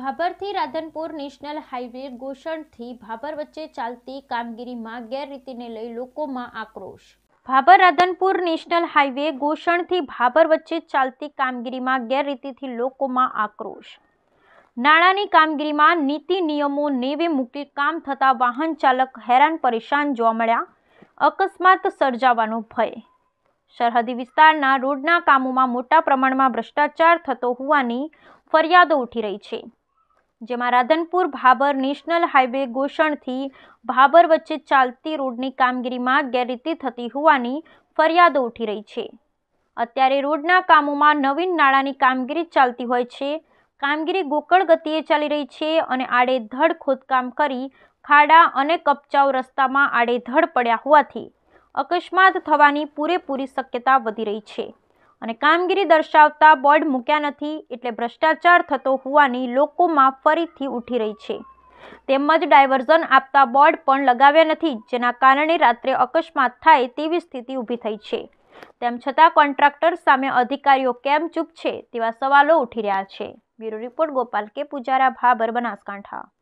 ભાભરથી Radhanpur national highway ગોષણથી ભાભર વચ્ચે ચાલતી કામગીરીમાં ગેરરીતિને લઈ લોકોમાં આક્રોશ ભાભર રાધનપુર નેશનલ હાઈવે ગોષણથી ભાભર વચ્ચે ચાલતી કામગીરીમાં ગેરરીતિથી લોકોમાં આક્રોશ નાણાંની કામગીરીમાં નીતિ નિયમો નેવે મૂકી કામ થતાં વાહન ચાલક હેરાન પરેશાન જોવા મળ્યા અકસ્માત સર્જાવાનો ભય સરહદી વિસ્તારના રોડના કામોમાં મોટા પ્રમાણમાં ભ્રષ્ટાચાર થતો હોવાની ફરિયાદો ઉઠી રહી છે જેમાં રાધનપુર ભાબર નેશનલ હાઈવે ગોષણથી ભાબર વચ્ચે ચાલતી રોડની કામગીરીમાં ગેરરીતિ થતી હોવાની ફરિયાદો ઉઠી રહી છે અત્યારે રોડના કામોમાં નવીન નાળાની કામગીરી ચાલતી હોય છે કામગીરી ગોકળ ગતિએ ચાલી રહી છે અને આડેધડ ખોદકામ કરી ખાડા અને કપચાઉ રસ્તામાં આડેધડ પડ્યા હોવાથી અકસ્માત થવાની પૂરેપૂરી શક્યતા વધી રહી છે અને કામગીરી દર્શાવતા બોર્ડ મૂક્યા નથી એટલે ભ્રષ્ટાચાર થતો હોવાની લોકોમાં ફરીથી ઉઠી રહી છે તેમજ ડાયવર્ઝન આપતા બોર્ડ પણ લગાવ્યા નથી જેના કારણે રાત્રે અકસ્માત થાય તેવી સ્થિતિ ઊભી થઈ છે તેમ છતાં કોન્ટ્રાક્ટર સામે અધિકારીઓ કેમ ચૂપ છે તેવા સવાલો ઉઠી રહ્યા છે બ્યુરો રિપોર્ટ ગોપાલ કે પુજારા ભાબર બનાસકાંઠા